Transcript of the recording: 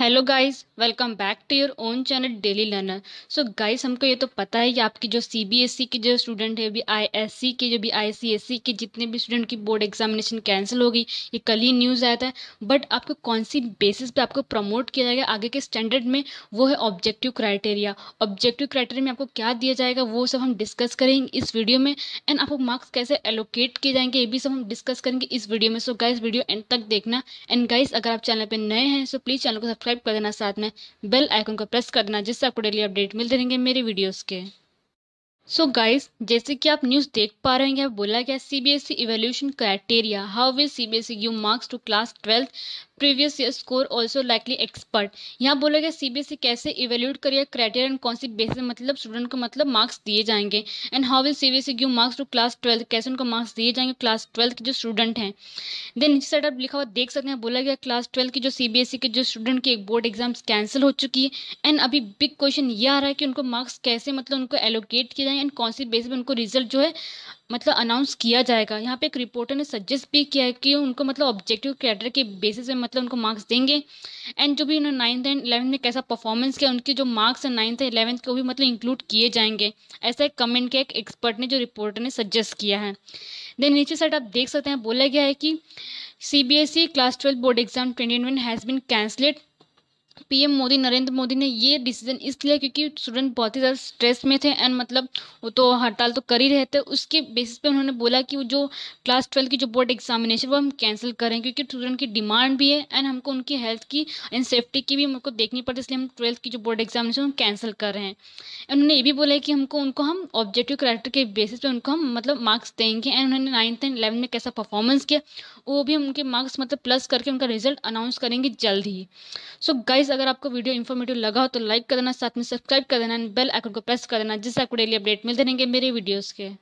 hello guys welcome back to your own channel daily learner so guys हमको ये तो पता है कि आपकी जो सीबीएसई e के जो स्टूडेंट है अभी आईएससी e के जो भी आईसीएसई e के जितने भी स्टूडेंट की बोर्ड एग्जामिनेशन कैंसिल होगी ये कल ही न्यूज़ आया था बट आपको कौन सी बेसिस पे आपको प्रमोट किया जाएगा आगे के स्टैंडर्ड में वो है ऑब्जेक्टिव क्राइटेरिया ऑब्जेक्टिव क्राइटेरिया में आपको क्या दिया जाएगा वो सब हम डिस्कस करेंगे इस वीडियो में एंड आपको मार्क्स कैसे एलोकेट किए जाएंगे ये भी सब हम डिस्कस करेंगे इस वीडियो में सो गाइज वीडियो एंड तक देखना एंड गाइज अगर आप चैनल पर नए हैं सो प्लीज़ चैनल को सब्सक्राइब सब्सक्राइब कर देना साथ में बेल आइकन को प्रेस कर देना जिससे आपको डेली अपडेट मिलते रहेंगे मेरी वीडियोस के सो so गाइस जैसे कि आप न्यूज़ देख पा रहे हैं बोला गया C B S E evaluation criteria how will C B S E give marks to class twelfth previous year score also likely expert यहाँ बोला गया सी बी एस ई कैसे इवेल्यूट करिए क्राइटेरिया एंड कौन सी बेसिस मतलब स्टूडेंट को मतलब marks दिए जाएंगे and how will C B S E give marks to class twelfth कैसे उनको मार्क्स दिए जाएंगे क्लास ट्वेल्थ के जो स्टूडेंट हैं देन नीचे साइड आप लिखा हुआ देख सकते हैं बोला गया क्लास ट्वेल्थ की जो सी बी एस ई के जो स्टूडेंट e की एक बोर्ड एग्जाम्स कैंसिल हो चुकी है एंड अभी बिग क्वेश्चन ये आ रहा है कि उनको मार्क्स कैसे मतलब उनको एलोकेट किए जाए एंड कौन सी बेसिस में उनको रिजल्ट जो है मतलब अनाउंस किया जाएगा यहाँ पे एक रिपोर्टर ने सजेस्ट भी किया है कि उनको मतलब ऑब्जेक्टिव कैडर के बेसिस पे मतलब उनको मार्क्स देंगे एंड जो भी उन्होंने नाइन्थ एंड इलेवंथ में कैसा परफॉर्मेंस किया उनके जो मार्क्स हैं नाइन्थ एंड इलेवंथ के वो भी मतलब इंक्लूड किए जाएंगे ऐसा एक कमेंट के एक एक्सपर्ट ने जो रिपोर्टर ने सजेस्ट किया है देन नीचे साइड आप देख सकते हैं बोला गया है कि C B S E class twelve board exam twenty one has been cancelled PM Modi Narendra Modi ने ये डिसीजन इसलिए क्योंकि स्टूडेंट बहुत ही ज़्यादा स्ट्रेस में थे एंड मतलब वो तो हड़ताल तो कर ही रहे थे उसके बेसिस पे उन्होंने बोला कि वो जो क्लास ट्वेल्व की जो बोर्ड एग्जामिनेशन वो हम कैंसिल करें क्योंकि स्टूडेंट की डिमांड भी है एंड हमको उनकी हेल्थ की एंड सेफ्टी की भी हमको देखनी पड़ती इसलिए हम ट्वेल्थ की जो बोर्ड एग्जामिनेशन हम कैंसिल कर रहे हैं उन्होंने ये भी बोला है कि हमको उनको हम ऑब्जेक्टिव करेक्टर के बेसिस पर उनको हम मतलब मार्क्स देंगे एंड उन्होंने नाइन्थ एंड इलेवन में कैसा परफॉर्मेंस किया वो भी उनके मार्क्स मतलब प्लस करके उनका रिजल्ट अनाउंस करेंगे जल्द ही सो so, गाइज अगर आपको वीडियो इन्फॉर्मेटिव लगा हो तो लाइक कर देना साथ में सब्सक्राइब कर देना बेल आइकन को प्रेस कर देना जिससे आपको डेली अपडेट मिलते रहेंगे मेरे वीडियोज़ के